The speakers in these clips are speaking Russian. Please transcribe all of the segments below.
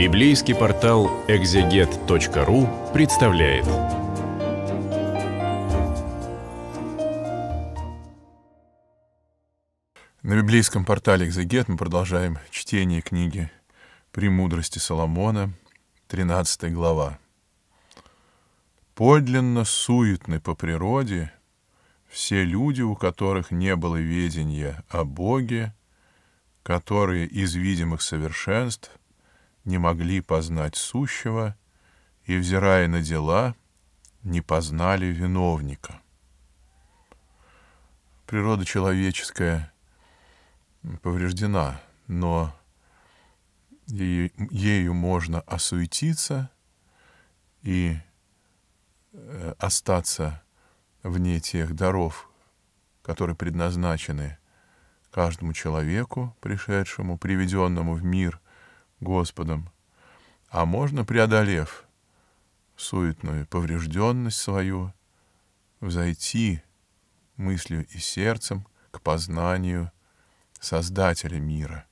Библейский портал экзегет.ру представляет. На библейском портале «Экзегет» мы продолжаем чтение книги «Премудрости Соломона», 13 глава. «Подлинно суетны по природе все люди, у которых не было ведения о Боге, которые из видимых совершенств не могли познать сущего, и, взирая на дела, не познали виновника. Природа человеческая повреждена, но ею можно осуетиться и э, остаться вне тех даров, которые предназначены каждому человеку, пришедшему, приведенному в мир – Господом, а можно, преодолев суетную поврежденность свою, взойти мыслью и сердцем к познанию Создателя мира,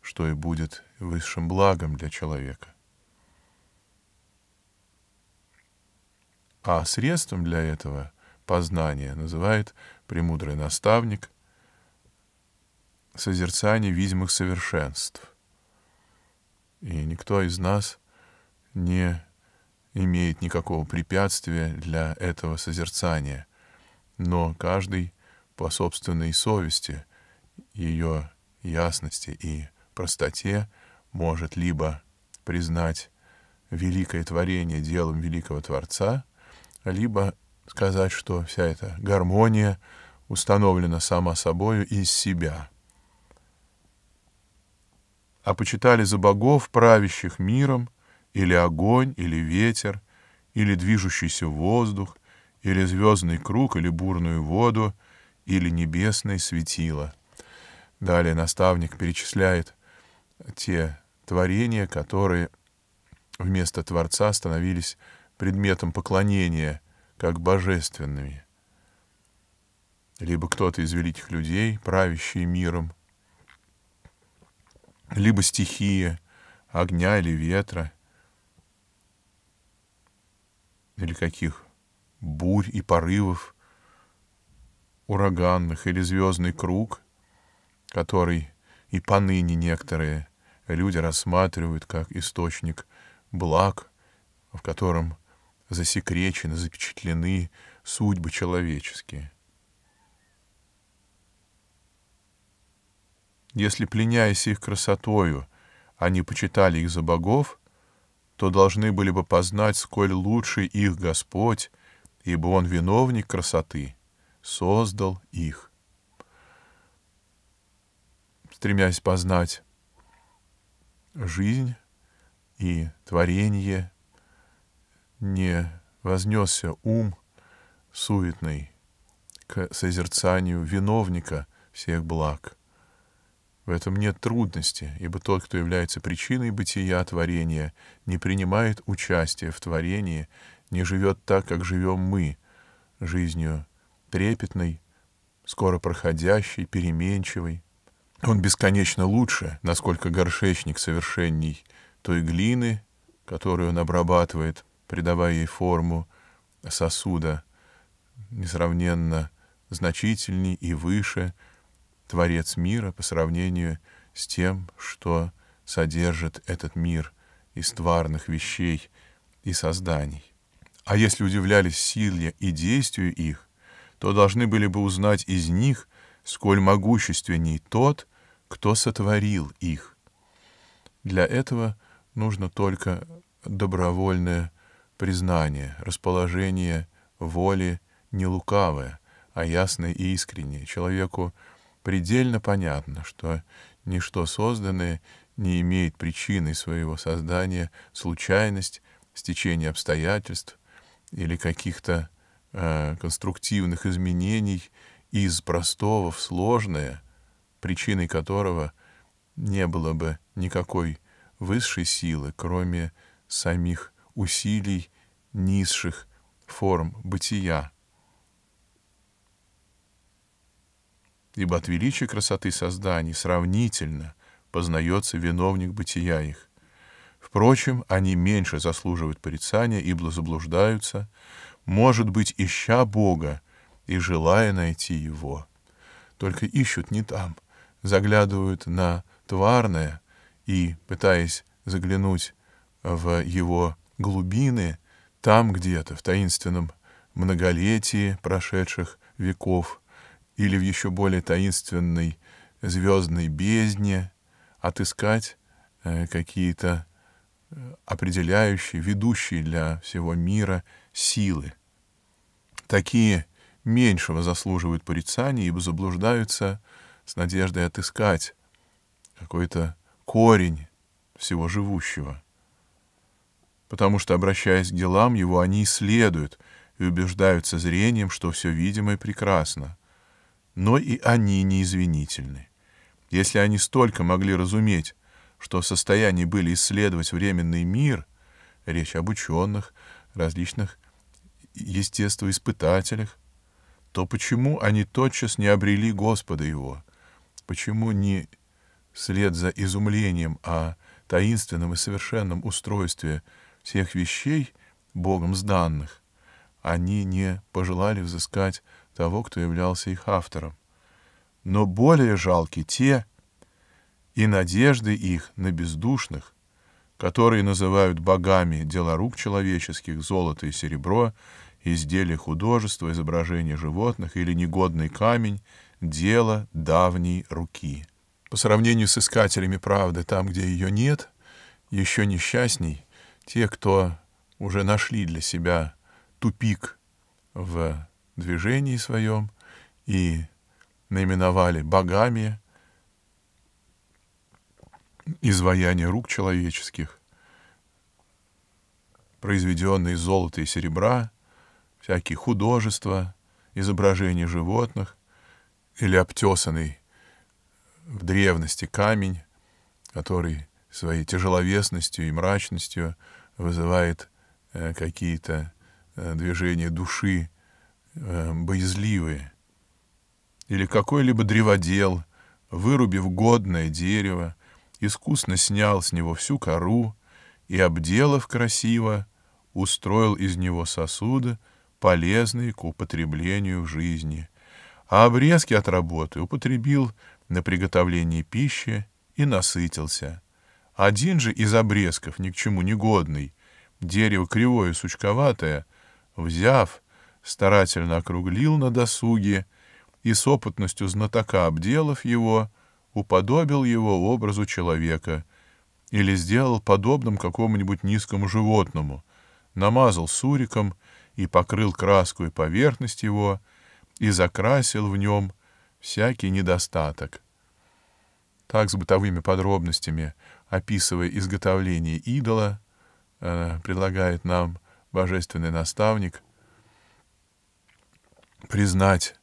что и будет высшим благом для человека. А средством для этого познания называет премудрый наставник созерцание видимых совершенств и никто из нас не имеет никакого препятствия для этого созерцания, но каждый по собственной совести, ее ясности и простоте может либо признать великое творение делом великого Творца, либо сказать, что вся эта гармония установлена сама собою из себя — а почитали за богов, правящих миром, или огонь, или ветер, или движущийся воздух, или звездный круг, или бурную воду, или небесное светило. Далее наставник перечисляет те творения, которые вместо Творца становились предметом поклонения, как божественными. Либо кто-то из великих людей, правящий миром, либо стихия огня или ветра, или каких бурь и порывов ураганных, или звездный круг, который и поныне некоторые люди рассматривают как источник благ, в котором засекречены, запечатлены судьбы человеческие — Если, пленяясь их красотою, они почитали их за богов, то должны были бы познать, сколь лучше их Господь, ибо Он виновник красоты, создал их. Стремясь познать жизнь и творение, не вознесся ум суетный к созерцанию виновника всех благ — в этом нет трудности, ибо тот, кто является причиной бытия творения, не принимает участия в творении, не живет так, как живем мы, жизнью трепетной, скоро проходящей, переменчивой. Он бесконечно лучше, насколько горшечник совершенней той глины, которую он обрабатывает, придавая ей форму сосуда, несравненно значительней и выше — Творец мира по сравнению с тем, что содержит этот мир из тварных вещей и созданий. А если удивлялись силе и действию их, то должны были бы узнать из них, сколь могущественней тот, кто сотворил их. Для этого нужно только добровольное признание, расположение воли не лукавое, а ясное и искреннее. Человеку предельно понятно, что ничто созданное не имеет причины своего создания случайность, стечение обстоятельств или каких-то э, конструктивных изменений из простого в сложное, причиной которого не было бы никакой высшей силы, кроме самих усилий низших форм бытия. ибо от величия красоты созданий сравнительно познается виновник бытия их. Впрочем, они меньше заслуживают порицания, ибо заблуждаются, может быть, ища Бога и желая найти Его. Только ищут не там, заглядывают на тварное и, пытаясь заглянуть в его глубины, там где-то, в таинственном многолетии прошедших веков, или в еще более таинственной звездной бездне отыскать э, какие-то э, определяющие, ведущие для всего мира силы. Такие меньшего заслуживают порицания, ибо заблуждаются с надеждой отыскать какой-то корень всего живущего. Потому что, обращаясь к делам его, они исследуют и убеждаются зрением, что все видимое прекрасно — но и они неизвинительны. Если они столько могли разуметь, что в состоянии были исследовать временный мир, речь об ученых, различных естествоиспытателях, то почему они тотчас не обрели Господа его? Почему не след за изумлением о таинственном и совершенном устройстве всех вещей, Богом сданных, они не пожелали взыскать того, кто являлся их автором. Но более жалки те и надежды их на бездушных, которые называют богами дела рук человеческих, золото и серебро, изделия художества, изображения животных или негодный камень, дело давней руки. По сравнению с искателями правды там, где ее нет, еще несчастней те, кто уже нашли для себя тупик в движении своем и наименовали богами изваяние рук человеческих, произведенные из золота и серебра, всякие художества, изображения животных или обтесанный в древности камень, который своей тяжеловесностью и мрачностью вызывает э, какие-то э, движения души Э, боязливые. Или какой-либо древодел, вырубив годное дерево, искусно снял с него всю кору и, обделав красиво, устроил из него сосуды, полезные к употреблению в жизни, а обрезки от работы употребил на приготовление пищи и насытился. Один же из обрезков, ни к чему не годный, дерево кривое сучковатое, взяв, старательно округлил на досуге и с опытностью знатока обделав его, уподобил его образу человека или сделал подобным какому-нибудь низкому животному, намазал суриком и покрыл краску и поверхность его, и закрасил в нем всякий недостаток. Так с бытовыми подробностями, описывая изготовление идола, э, предлагает нам божественный наставник — признать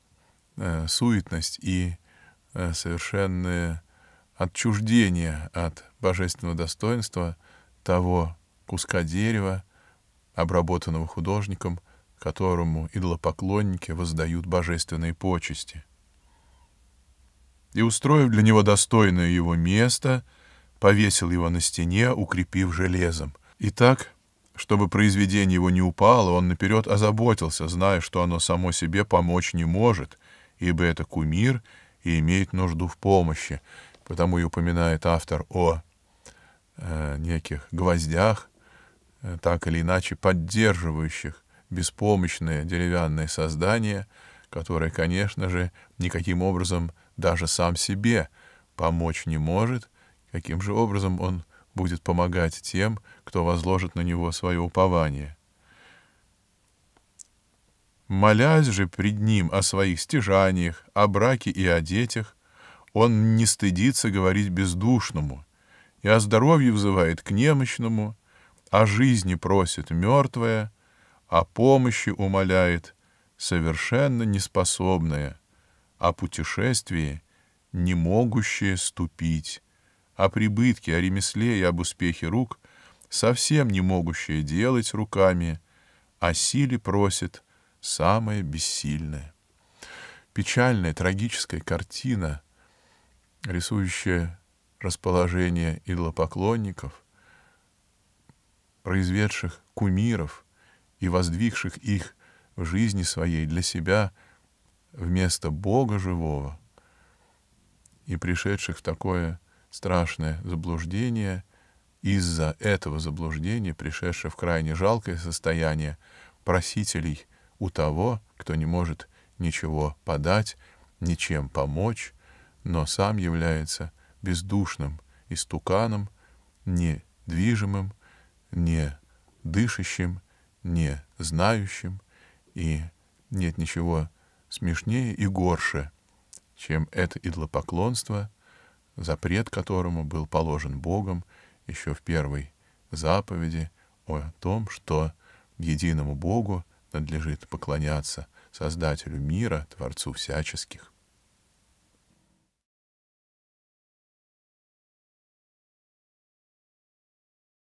э, суетность и э, совершенное отчуждение от божественного достоинства того куска дерева, обработанного художником, которому идолопоклонники воздают божественные почести. И, устроив для него достойное его место, повесил его на стене, укрепив железом. Итак. Чтобы произведение его не упало, он наперед озаботился, зная, что оно само себе помочь не может, ибо это кумир и имеет нужду в помощи, потому и упоминает автор о э, неких гвоздях, э, так или иначе поддерживающих беспомощное деревянное создание, которое, конечно же, никаким образом даже сам себе помочь не может, каким же образом он будет помогать тем, кто возложит на него свое упование. Молясь же пред ним о своих стяжаниях, о браке и о детях, он не стыдится говорить бездушному, и о здоровье взывает к немощному, о жизни просит мертвое, о помощи умоляет совершенно неспособное, о путешествии не могущее ступить о прибытке, о ремесле и об успехе рук, совсем не могущее делать руками, о а силе просит самое бессильное. Печальная, трагическая картина, рисующая расположение идлопоклонников, произведших кумиров и воздвигших их в жизни своей для себя вместо Бога живого и пришедших в такое страшное заблуждение, из-за этого заблуждения, пришедшее в крайне жалкое состояние просителей у того, кто не может ничего подать, ничем помочь, но сам является бездушным истуканом, недвижимым, не дышащим, не знающим, и нет ничего смешнее и горше, чем это идлопоклонство — запрет которому был положен Богом еще в первой заповеди о том, что единому Богу надлежит поклоняться Создателю мира, Творцу всяческих.